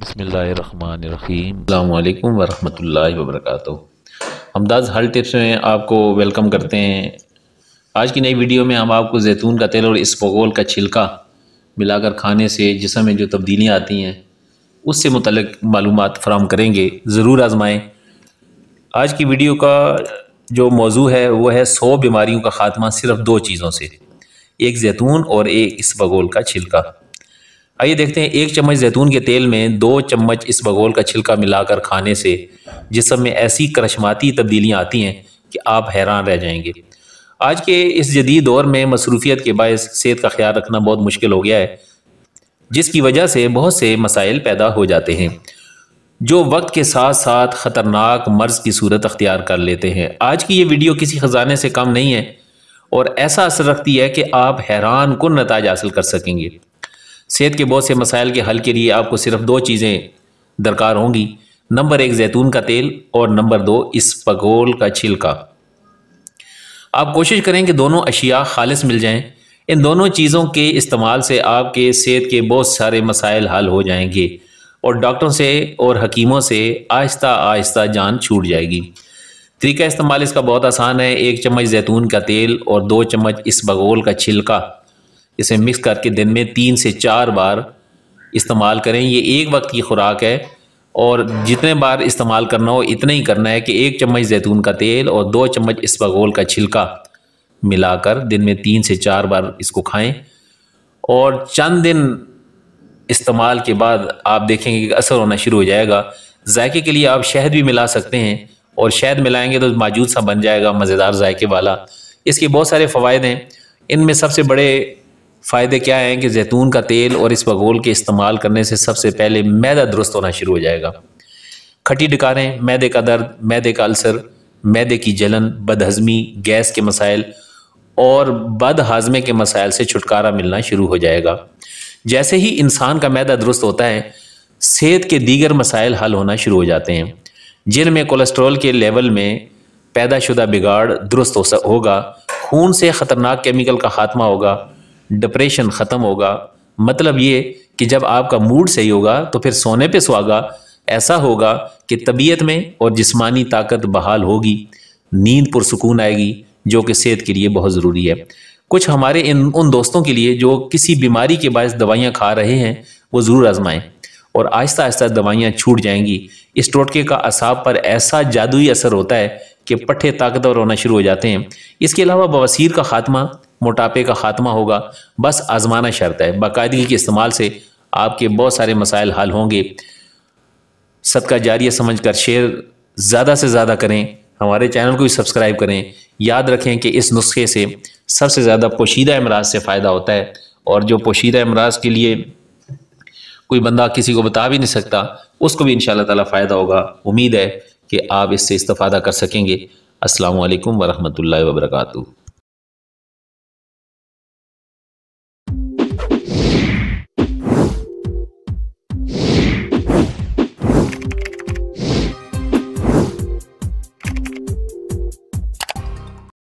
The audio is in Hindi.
बसमीम वरम वरहमल वबरक हमदाज हल टिप्स में आपको वेलकम करते हैं आज की नई वीडियो में हम आपको जैतून का तेल और इसबगोल का छिलका मिलाकर खाने से जिसम में जो तब्दीलियाँ आती हैं उससे मुतल मालूम फ्राहम करेंगे ज़रूर आज़माएँ आज की वीडियो का जो मौजू है वह है सौ बीमारियों का ख़ात्मा सिर्फ दो चीज़ों से एक जैतून और एक इसबगोल का छिलका आइए देखते हैं एक चम्मच जैतून के तेल में दो चम्मच इस बगोल का छिलका मिलाकर खाने से जिसम में ऐसी करशमाती तब्दीलियाँ आती हैं कि आप हैरान रह जाएंगे आज के इस जदीद दौर में मसरूफियत के बायस सेहत का ख्याल रखना बहुत मुश्किल हो गया है जिसकी वजह से बहुत से मसाइल पैदा हो जाते हैं जो वक्त के साथ साथ ख़तरनाक मर्ज़ की सूरत अख्तियार कर लेते हैं आज की ये वीडियो किसी ख़जाने से कम नहीं है और ऐसा असर रखती है कि आप हैरान कन नतज हासिल कर सकेंगे सेहत के बहुत से मसाइल के हल के लिए आपको सिर्फ दो चीज़ें दरकार होंगी नंबर एक जैतून का तेल और नंबर दो इस पगोल का छिलका आप कोशिश करें कि दोनों अशिया खालिश मिल जाएं इन दोनों चीज़ों के इस्तेमाल से आपके सेहत के बहुत सारे मसाइल हल हो जाएंगे और डॉक्टरों से और हकीमों से आहिस्ता आहिस्ता जान छूट जाएगी तरीका इस्तेमाल इसका बहुत आसान है एक चम्मच जैतून का तेल और दो चम्मच इस बगोल का छिलका इसे मिक्स करके दिन में तीन से चार बार इस्तेमाल करें ये एक वक्त की खुराक है और जितने बार इस्तेमाल करना हो इतना ही करना है कि एक चम्मच जैतून का तेल और दो चम्मच इसबगोल का छिलका मिलाकर दिन में तीन से चार बार इसको खाएं और चंद दिन इस्तेमाल के बाद आप देखेंगे कि असर होना शुरू हो जाएगा जायके के लिए आप शहद भी मिला सकते हैं और शहद मिलाएंगे तो माजूद सा बन जाएगा मज़ेदार जायके वाला इसके बहुत सारे फ़वाद हैं इनमें सबसे बड़े फ़ायदे क्या हैं कि जैतून का तेल और इस बगोल के इस्तेमाल करने से सबसे पहले मैदा दुरुस्त होना शुरू हो जाएगा खटी डकारें मैदे का दर्द मैदे का अल्सर मैदे की जलन बदहजमी गैस के मसाइल और बद हाजमे के मसाइल से छुटकारा मिलना शुरू हो जाएगा जैसे ही इंसान का मैदा दुरुस्त होता है सेहत के दीगर मसाइल हल होना शुरू हो जाते हैं जिनमें कोलेस्ट्रॉल के लेवल में पैदाशुदा बिगाड़ दुरुस्त हो होगा खून से ख़तरनाक केमिकल का खात्मा होगा डिप्रेशन ख़त्म होगा मतलब ये कि जब आपका मूड सही होगा तो फिर सोने पे सुहागा ऐसा होगा कि तबीयत में और जिस्मानी ताकत बहाल होगी नींद पुरसकून आएगी जो कि सेहत के लिए बहुत ज़रूरी है कुछ हमारे इन उन दोस्तों के लिए जो किसी बीमारी के बायस दवाइयाँ खा रहे हैं वो ज़रूर आज़माएँ और आहिस्ता आहिस्ता दवाइयाँ छूट जाएंगी इस टोटके का असाब पर ऐसा जादुई असर होता है कि पट्ठे ताकतवर होना शुरू हो जाते हैं इसके अलावा बवासीर का खात्मा मोटापे का खात्मा होगा बस आजमाना शर्त है बाकायदगी के इस्तेमाल से आपके बहुत सारे मसाइल हल होंगे सदका जारिया समझ कर शेयर ज़्यादा से ज़्यादा करें हमारे चैनल को भी सब्सक्राइब करें याद रखें कि इस नुस्खे से सबसे ज़्यादा पोशीदा अमराज से फ़ायदा होता है और जो पोशीदा अमराज के लिए कोई बंदा किसी को बता भी नहीं सकता उसको भी इन ताला फ़ायदा होगा उम्मीद है कि आप इससे इस्तफ़ादा कर सकेंगे असलकम वरहमल वर्का